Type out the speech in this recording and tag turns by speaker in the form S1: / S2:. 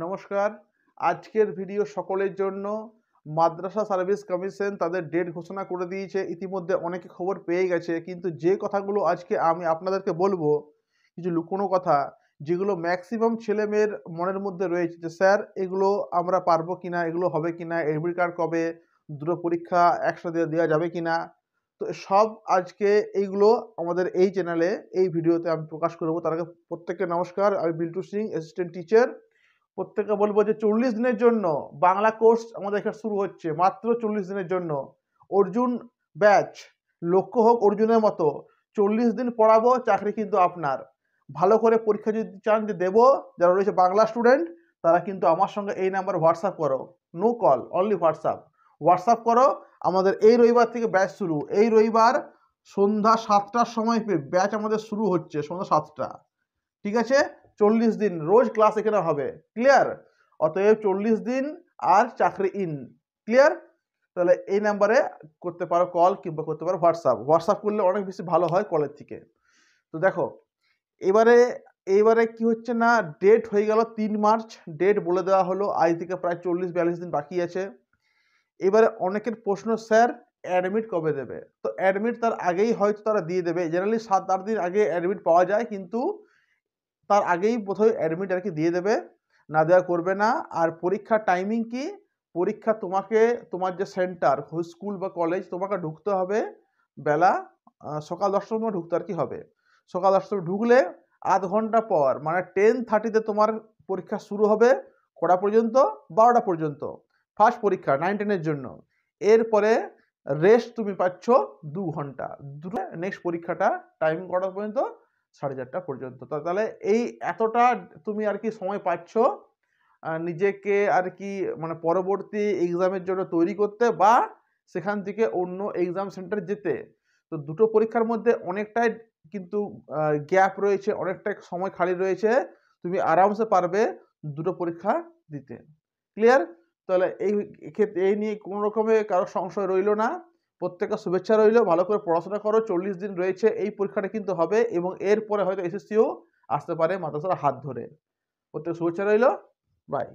S1: নমস্কার আজকের ভিডিও সকলের জন্য মাদ্রাসা সার্ভিস কমিশন তাদের ডেট ঘোষণা করে দিয়েছে ইতিমধ্যে অনেকে খবর পেয়ে গেছে কিন্তু যে কথাগুলো আজকে আমি আপনাদেরকে বলবো কিছু লুকোনো কথা যেগুলো ম্যাক্সিমাম ছেলেমেয়ের মনের মধ্যে রয়েছে যে স্যার এগুলো আমরা পারবো কিনা এগুলো হবে কিনা এডমিট কার্ড কবে দুটো পরীক্ষা একসাথে দেওয়া যাবে কিনা তো সব আজকে এইগুলো আমাদের এই চ্যানেলে এই ভিডিওতে আমি প্রকাশ করবো তার আগে প্রত্যেককে নমস্কার আমি বিল্টু সিং অ্যাসিস্ট্যান্ট টিচার প্রত্যেকে বলবো যে চল্লিশ দিনের জন্য বাংলা কোর্স আমাদের এখানে শুরু হচ্ছে মাত্র চল্লিশ দিনের জন্য অর্জুন ব্যাচ লক্ষ্য হোক অর্জুনের মতো চল্লিশ দিন পড়াবো চাকরি কিন্তু আপনার ভালো করে পরীক্ষা যদি চান যে দেবো যারা রয়েছে বাংলা স্টুডেন্ট তারা কিন্তু আমার সঙ্গে এই নাম্বার হোয়াটসঅ্যাপ করো no call only WhatsApp WhatsApp করো আমাদের এই রবিবার থেকে ব্যাচ শুরু এই রবিবার সন্ধ্যা সাতটার সময় ব্যাচ আমাদের শুরু হচ্ছে সন্ধ্যা সাতটা ঠিক আছে চল্লিশ দিন রোজ ক্লাস এখানে হবে ক্লিয়ার অতএব চল্লিশ দিন আর চাকরি ইন ক্লিয়ার তাহলে এই নাম্বারে করতে পারো কল কিংবা করতে পারো হোয়াটসঅ্যাপ হোয়াটসঅ্যাপ করলে অনেক বেশি ভালো হয় কলের থেকে তো দেখো এবারে এইবারে কি হচ্ছে না ডেট হয়ে গেল তিন মার্চ ডেট বলে দেওয়া হলো আজ থেকে প্রায় চল্লিশ বিয়াল্লিশ দিন বাকি আছে এবারে অনেকের প্রশ্ন স্যার অ্যাডমিট কবে দেবে তো অ্যাডমিট তার আগেই হয়তো তারা দিয়ে দেবে জেনারেলি সাত আট দিন আগে অ্যাডমিট পাওয়া যায় কিন্তু তার আগেই বোধহয় অ্যাডমিট আর কি দিয়ে দেবে না দেওয়া করবে না আর পরীক্ষার টাইমিং কি পরীক্ষা তোমাকে তোমার যে সেন্টার স্কুল বা কলেজ তোমাকে ঢুকতে হবে বেলা সকাল দশটার সময় ঢুকতে আর কি হবে সকাল দশটার ঢুকলে আধ ঘন্টা পর মানে টেন থার্টিতে তোমার পরীক্ষা শুরু হবে কটা পর্যন্ত বারোটা পর্যন্ত ফার্স্ট পরীক্ষা নাইন টেনের জন্য এরপরে রেস্ট তুমি পাচ্ছ দু ঘন্টা নেক্সট পরীক্ষাটা টাইম কটা পর্যন্ত সাড়ে চারটা পর্যন্ত তাহলে এই এতটা তুমি আর কি সময় পাচ্ছ নিজেকে আর কি মানে পরবর্তী এক্সামের জন্য তৈরি করতে বা সেখান থেকে অন্য এক্সাম সেন্টার যেতে তো দুটো পরীক্ষার মধ্যে অনেকটাই কিন্তু গ্যাপ রয়েছে অনেকটা সময় খালি রয়েছে তুমি আরামসে পারবে দুটো পরীক্ষা দিতে ক্লিয়ার তাহলে এই ক্ষেত্রে এই নিয়ে কোনো রকমের কারো সংশয় রইল না প্রত্যেকের শুভেচ্ছা রইল ভালো করে পড়াশোনা করো চল্লিশ দিন রয়েছে এই পরীক্ষাটা কিন্তু হবে এবং এরপরে হয়তো এসএসসিও আসতে পারে মাদ্রাসার হাত ধরে প্রত্যেক শুভেচ্ছা রইল বাই